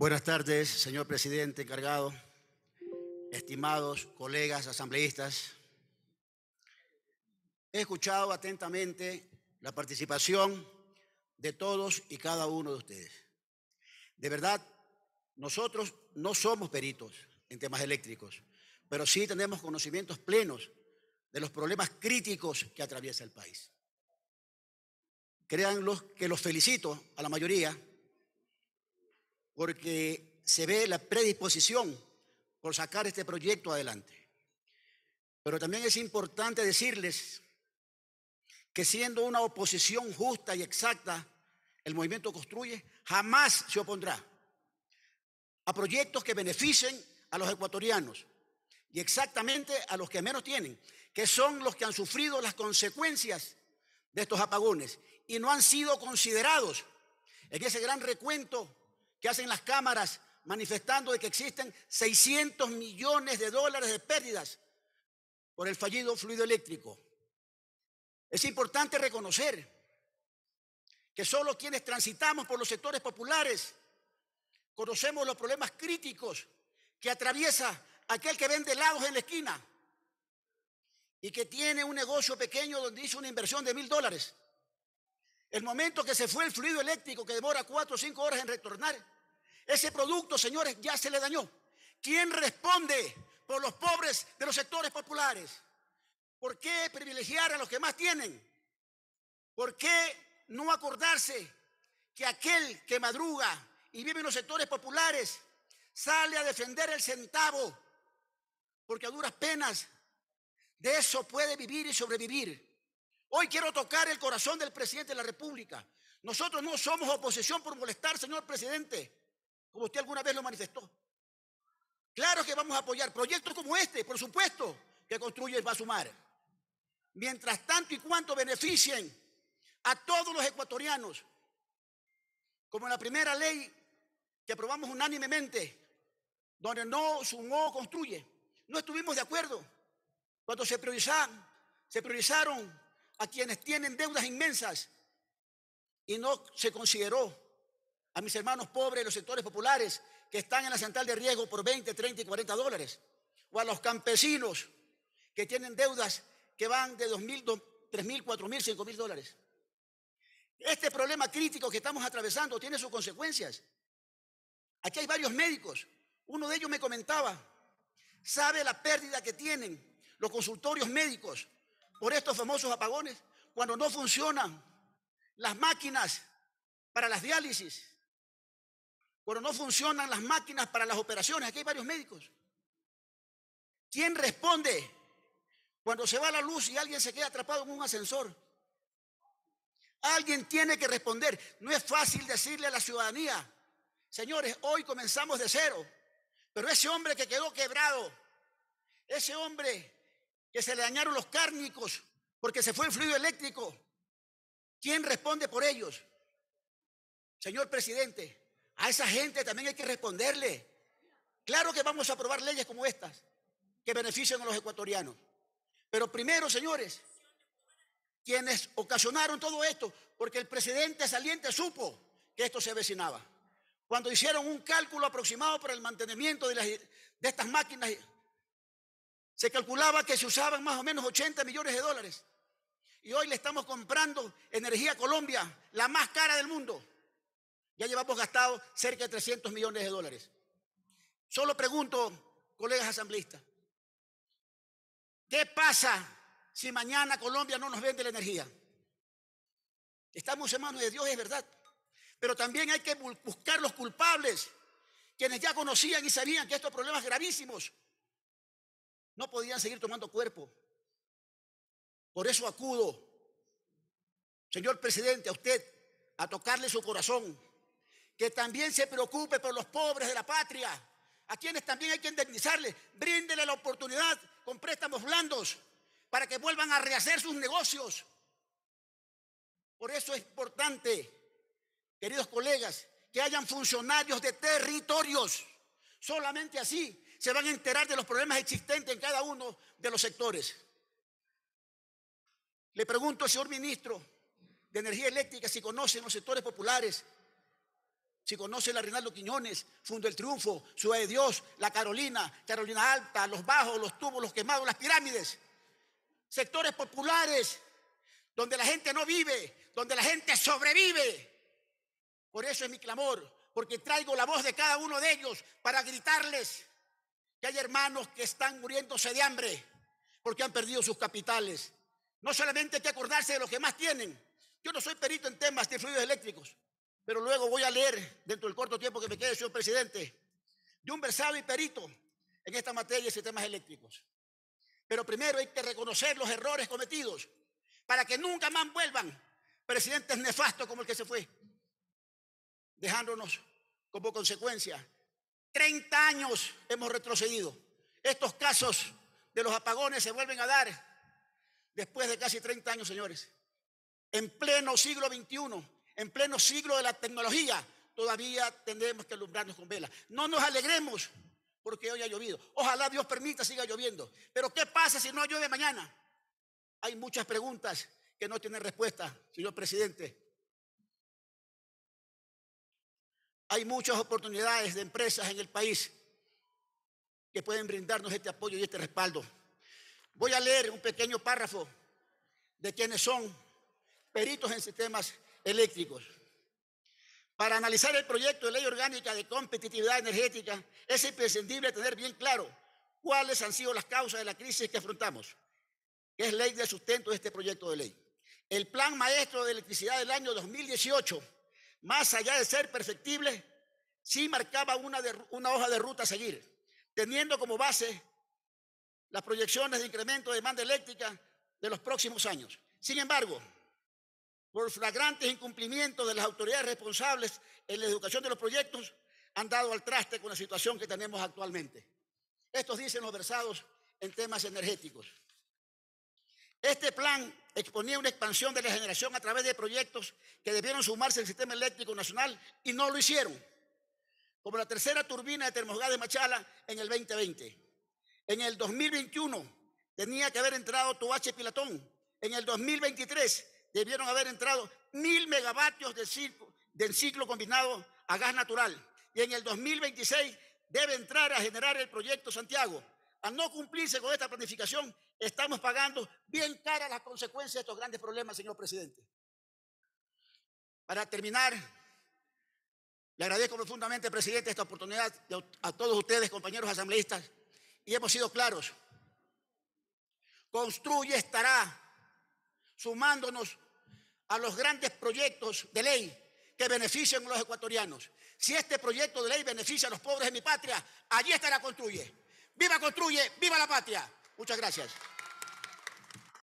Buenas tardes, señor presidente encargado, estimados colegas asambleístas. He escuchado atentamente la participación de todos y cada uno de ustedes. De verdad, nosotros no somos peritos en temas eléctricos, pero sí tenemos conocimientos plenos de los problemas críticos que atraviesa el país. Créanlo, que los felicito a la mayoría porque se ve la predisposición por sacar este proyecto adelante. Pero también es importante decirles que siendo una oposición justa y exacta, el movimiento construye, jamás se opondrá a proyectos que beneficien a los ecuatorianos y exactamente a los que menos tienen, que son los que han sufrido las consecuencias de estos apagones y no han sido considerados en ese gran recuento que hacen las cámaras manifestando de que existen 600 millones de dólares de pérdidas por el fallido fluido eléctrico. Es importante reconocer que solo quienes transitamos por los sectores populares conocemos los problemas críticos que atraviesa aquel que vende lados en la esquina y que tiene un negocio pequeño donde hizo una inversión de mil dólares el momento que se fue el fluido eléctrico que demora cuatro o cinco horas en retornar, ese producto, señores, ya se le dañó. ¿Quién responde por los pobres de los sectores populares? ¿Por qué privilegiar a los que más tienen? ¿Por qué no acordarse que aquel que madruga y vive en los sectores populares sale a defender el centavo? Porque a duras penas de eso puede vivir y sobrevivir. Hoy quiero tocar el corazón del presidente de la República. Nosotros no somos oposición por molestar, señor presidente, como usted alguna vez lo manifestó. Claro que vamos a apoyar proyectos como este, por supuesto, que construye y va a sumar. Mientras tanto y cuanto beneficien a todos los ecuatorianos, como la primera ley que aprobamos unánimemente, donde no sumó construye. No estuvimos de acuerdo cuando se, priorizan, se priorizaron a quienes tienen deudas inmensas y no se consideró a mis hermanos pobres los sectores populares que están en la central de riesgo por 20, 30 y 40 dólares, o a los campesinos que tienen deudas que van de 2.000, 3.000, 4.000, 5.000 dólares. Este problema crítico que estamos atravesando tiene sus consecuencias. Aquí hay varios médicos. Uno de ellos me comentaba, sabe la pérdida que tienen los consultorios médicos por estos famosos apagones, cuando no funcionan las máquinas para las diálisis, cuando no funcionan las máquinas para las operaciones, aquí hay varios médicos. ¿Quién responde cuando se va la luz y alguien se queda atrapado en un ascensor? Alguien tiene que responder. No es fácil decirle a la ciudadanía, señores, hoy comenzamos de cero, pero ese hombre que quedó quebrado, ese hombre que se le dañaron los cárnicos porque se fue el fluido eléctrico. ¿Quién responde por ellos? Señor presidente, a esa gente también hay que responderle. Claro que vamos a aprobar leyes como estas que benefician a los ecuatorianos. Pero primero, señores, quienes ocasionaron todo esto, porque el presidente saliente supo que esto se avecinaba. Cuando hicieron un cálculo aproximado para el mantenimiento de, las, de estas máquinas se calculaba que se usaban más o menos 80 millones de dólares. Y hoy le estamos comprando energía a Colombia, la más cara del mundo. Ya llevamos gastado cerca de 300 millones de dólares. Solo pregunto, colegas asambleístas, ¿qué pasa si mañana Colombia no nos vende la energía? Estamos en manos de Dios, es verdad. Pero también hay que buscar los culpables, quienes ya conocían y sabían que estos problemas gravísimos no podían seguir tomando cuerpo. Por eso acudo, señor presidente, a usted, a tocarle su corazón, que también se preocupe por los pobres de la patria, a quienes también hay que indemnizarles, bríndele la oportunidad con préstamos blandos para que vuelvan a rehacer sus negocios. Por eso es importante, queridos colegas, que hayan funcionarios de territorios. Solamente así se van a enterar de los problemas existentes en cada uno de los sectores. Le pregunto al señor ministro de Energía Eléctrica si conoce los sectores populares, si conoce la Reinaldo Quiñones, Fundo del Triunfo, Ciudad de Dios, La Carolina, Carolina Alta, Los Bajos, Los Tubos, Los Quemados, Las Pirámides. Sectores populares donde la gente no vive, donde la gente sobrevive. Por eso es mi clamor, porque traigo la voz de cada uno de ellos para gritarles que hay hermanos que están muriéndose de hambre porque han perdido sus capitales. No solamente hay que acordarse de los que más tienen. Yo no soy perito en temas de fluidos eléctricos, pero luego voy a leer dentro del corto tiempo que me quede, señor presidente, de un versado y perito en esta materia de sistemas eléctricos. Pero primero hay que reconocer los errores cometidos para que nunca más vuelvan presidentes nefastos como el que se fue, dejándonos como consecuencia 30 años hemos retrocedido. Estos casos de los apagones se vuelven a dar después de casi 30 años, señores. En pleno siglo XXI, en pleno siglo de la tecnología, todavía tendremos que alumbrarnos con velas. No nos alegremos porque hoy ha llovido. Ojalá Dios permita siga lloviendo. Pero ¿qué pasa si no llueve mañana? Hay muchas preguntas que no tienen respuesta, señor presidente. Hay muchas oportunidades de empresas en el país que pueden brindarnos este apoyo y este respaldo. Voy a leer un pequeño párrafo de quienes son peritos en sistemas eléctricos. Para analizar el proyecto de ley orgánica de competitividad energética, es imprescindible tener bien claro cuáles han sido las causas de la crisis que afrontamos, que es ley de sustento de este proyecto de ley. El Plan Maestro de Electricidad del año 2018 más allá de ser perfectible, sí marcaba una, hoja de ruta a seguir, teniendo como base las proyecciones de incremento de demanda eléctrica de los próximos años. Sin embargo, por flagrantes incumplimientos de las autoridades responsables en la educación de los proyectos, han dado al traste con la situación que tenemos actualmente. Estos dicen los versados en temas energéticos. Este plan exponía una expansión de la generación a través de proyectos que debieron sumarse al sistema eléctrico nacional y no lo hicieron, como la tercera turbina de termogás de Machala en el 2020. En el 2021 tenía que haber entrado Tuache Pilatón. En el 2023 debieron haber entrado mil megavatios de ciclo, del ciclo combinado a gas natural. Y en el 2026 debe entrar a generar el proyecto Santiago al no cumplirse con esta planificación, estamos pagando bien cara las consecuencias de estos grandes problemas, señor presidente. Para terminar, le agradezco profundamente, presidente, esta oportunidad a todos ustedes, compañeros asambleístas, y hemos sido claros. Construye estará sumándonos a los grandes proyectos de ley que benefician a los ecuatorianos. Si este proyecto de ley beneficia a los pobres de mi patria, allí estará construye. Viva Construye, viva la patria. Muchas gracias.